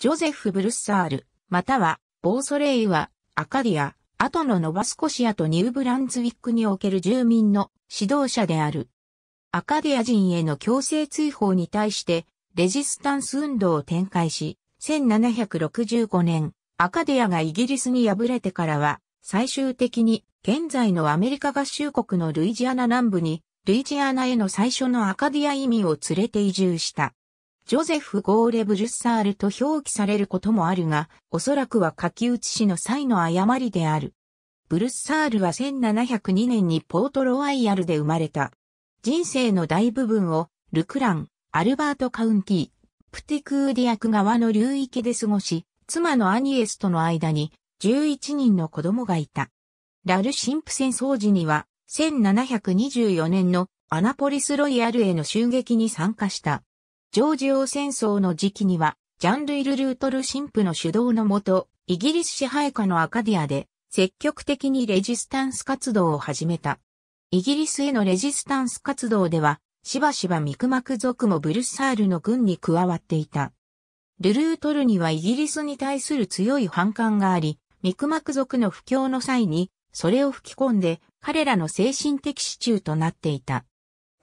ジョゼフ・ブルッサール、または、ボーソレイは、アカディア、後のノバスコシアとニューブランズウィックにおける住民の指導者である。アカディア人への強制追放に対して、レジスタンス運動を展開し、1765年、アカディアがイギリスに敗れてからは、最終的に、現在のアメリカ合衆国のルイジアナ南部に、ルイジアナへの最初のアカディア移民を連れて移住した。ジョゼフ・ゴーレ・ブジュッサールと表記されることもあるが、おそらくは書き写しの際の誤りである。ブルッサールは1702年にポートロワイヤルで生まれた。人生の大部分を、ルクラン、アルバート・カウンティ、プティクーディアク川の流域で過ごし、妻のアニエスとの間に11人の子供がいた。ラル・シンプセン掃除には、1724年のアナポリスロイヤルへの襲撃に参加した。ジョージ王戦争の時期には、ジャンルイル・ルートル神父の主導のもと、イギリス支配下のアカディアで、積極的にレジスタンス活動を始めた。イギリスへのレジスタンス活動では、しばしばミクマク族もブルッサールの軍に加わっていた。ルルートルにはイギリスに対する強い反感があり、ミクマク族の布教の際に、それを吹き込んで、彼らの精神的支柱となっていた。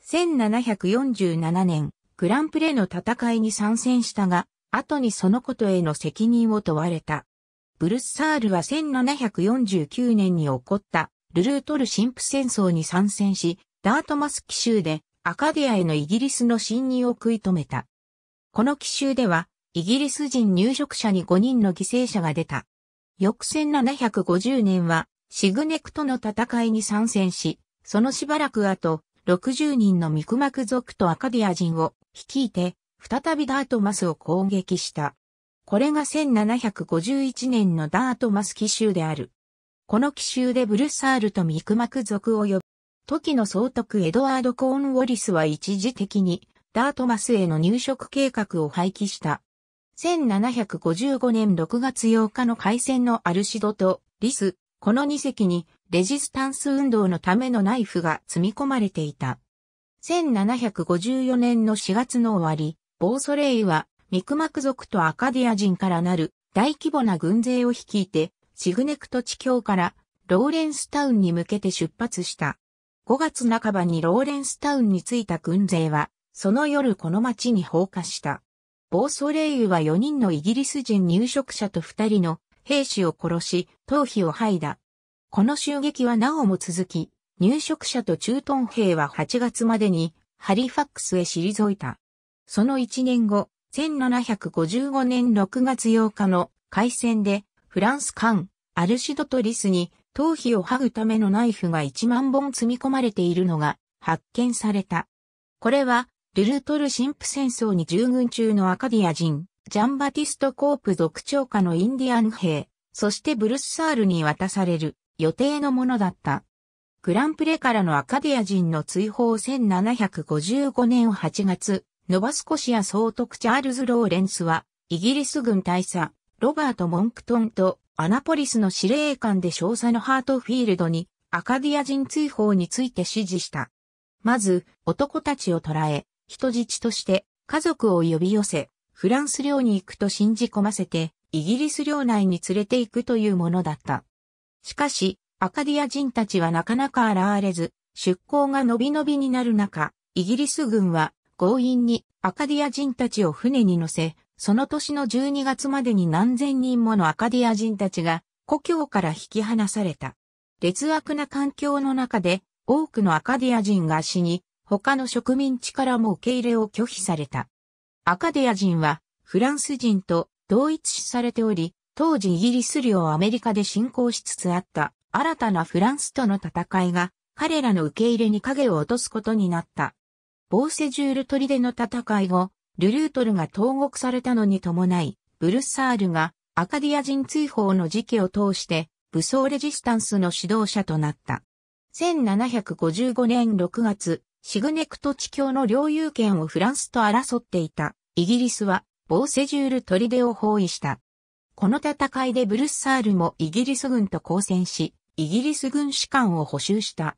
1747年、グランプレの戦いに参戦したが、後にそのことへの責任を問われた。ブルッサールは1749年に起こったルルートル神父戦争に参戦し、ダートマス奇襲でアカディアへのイギリスの侵入を食い止めた。この奇襲では、イギリス人入植者に5人の犠牲者が出た。翌1750年は、シグネクとの戦いに参戦し、そのしばらく後、60人のミクマク族とアカディア人を率いて、再びダートマスを攻撃した。これが1751年のダートマス奇襲である。この奇襲でブルサールとミクマク族を呼ぶ。時の総督エドワード・コーン・ウォリスは一時的にダートマスへの入植計画を廃棄した。1755年6月8日の海戦のアルシドとリス、この2隻にレジスタンス運動のためのナイフが積み込まれていた。1754年の4月の終わり、ボーソレイはミクマク族とアカディア人からなる大規模な軍勢を率いて、シグネクト地境からローレンスタウンに向けて出発した。5月半ばにローレンスタウンに着いた軍勢は、その夜この町に放火した。ボーソレイユは4人のイギリス人入植者と2人の兵士を殺し、頭皮を剥いだ。この襲撃はなおも続き、入植者と駐屯兵は8月までにハリファックスへ退いた。その1年後、1755年6月8日の海戦でフランス艦アルシドトリスに頭皮を剥ぐためのナイフが1万本積み込まれているのが発見された。これはルルトル神父戦争に従軍中のアカディア人、ジャンバティスト・コープ族長下のインディアン兵、そしてブルッサールに渡される。予定のものだった。グランプレからのアカディア人の追放1755年8月、ノバスコシア総督チャールズ・ローレンスは、イギリス軍大佐、ロバート・モンクトンとアナポリスの司令官で少佐のハートフィールドに、アカディア人追放について指示した。まず、男たちを捕らえ、人質として家族を呼び寄せ、フランス領に行くと信じ込ませて、イギリス領内に連れて行くというものだった。しかし、アカディア人たちはなかなか現れず、出港が伸び伸びになる中、イギリス軍は強引にアカディア人たちを船に乗せ、その年の12月までに何千人ものアカディア人たちが故郷から引き離された。劣悪な環境の中で多くのアカディア人が死に、他の植民地からも受け入れを拒否された。アカディア人はフランス人と同一視されており、当時イギリス領アメリカで進行しつつあった新たなフランスとの戦いが彼らの受け入れに影を落とすことになった。ボーセジュール砦の戦い後、ルルートルが投獄されたのに伴い、ブルッサールがアカディア人追放の時期を通して武装レジスタンスの指導者となった。1755年6月、シグネクト地境の領有権をフランスと争っていたイギリスはボーセジュール砦を包囲した。この戦いでブルッサールもイギリス軍と交戦し、イギリス軍士官を補修した。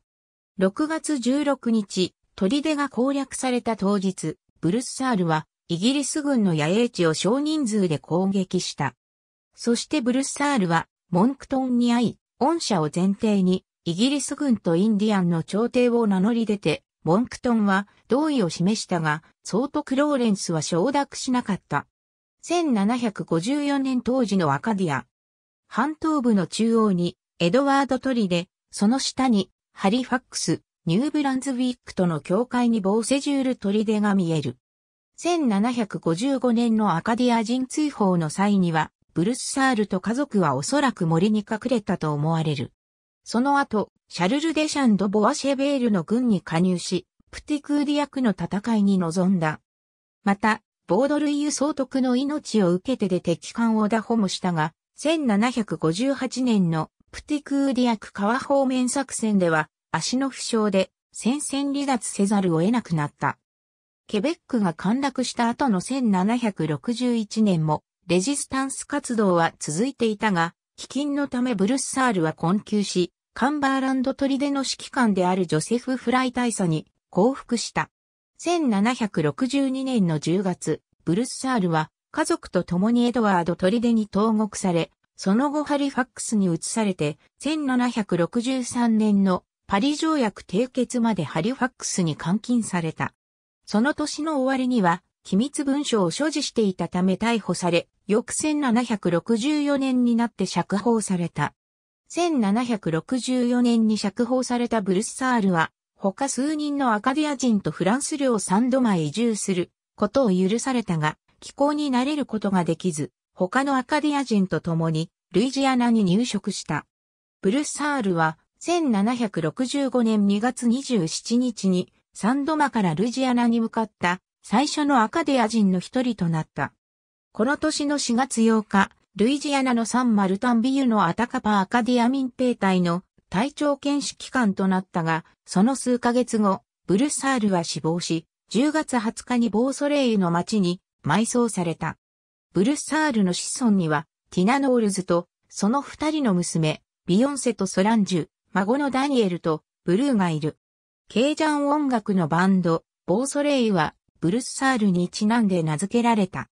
6月16日、砦が攻略された当日、ブルッサールはイギリス軍の野営地を少人数で攻撃した。そしてブルッサールはモンクトンに会い、御社を前提にイギリス軍とインディアンの朝廷を名乗り出て、モンクトンは同意を示したが、ソート・クローレンスは承諾しなかった。1754年当時のアカディア。半島部の中央にエドワード鳥で、その下にハリファックス、ニューブランズウィックとの境界にボーセジュール鳥出が見える。1755年のアカディア人追放の際には、ブルッサールと家族はおそらく森に隠れたと思われる。その後、シャルル・デ・シャンド・ボアシェベールの軍に加入し、プティクーディアクの戦いに臨んだ。また、ボードルイユ総督の命を受けてで敵艦を打破もしたが、1758年のプティクーディアク川方面作戦では足の負傷で戦線離脱せざるを得なくなった。ケベックが陥落した後の1761年もレジスタンス活動は続いていたが、飢饉のためブルッサールは困窮し、カンバーランド砦の指揮官であるジョセフ・フライ大佐に降伏した。1762年の10月、ブルッサールは家族と共にエドワード砦に投獄され、その後ハリファックスに移されて、1763年のパリ条約締結までハリファックスに監禁された。その年の終わりには、機密文書を所持していたため逮捕され、翌1764年になって釈放された。1764年に釈放されたブルッサールは、他数人のアカディア人とフランス領サンドマへ移住することを許されたが、気候に慣れることができず、他のアカディア人と共にルイジアナに入植した。ブルッサールは1765年2月27日にサンドマからルイジアナに向かった最初のアカディア人の一人となった。この年の4月8日、ルイジアナのサンマルタンビユのアタカパアカディア民兵隊の隊長検視機関となったが、その数ヶ月後、ブルサールは死亡し、10月20日にボーソレイユの町に埋葬された。ブルサールの子孫には、ティナ・ノールズと、その二人の娘、ビヨンセとソランジュ、孫のダニエルと、ブルーがいる。ケイジャン音楽のバンド、ボーソレイユは、ブルッサールにちなんで名付けられた。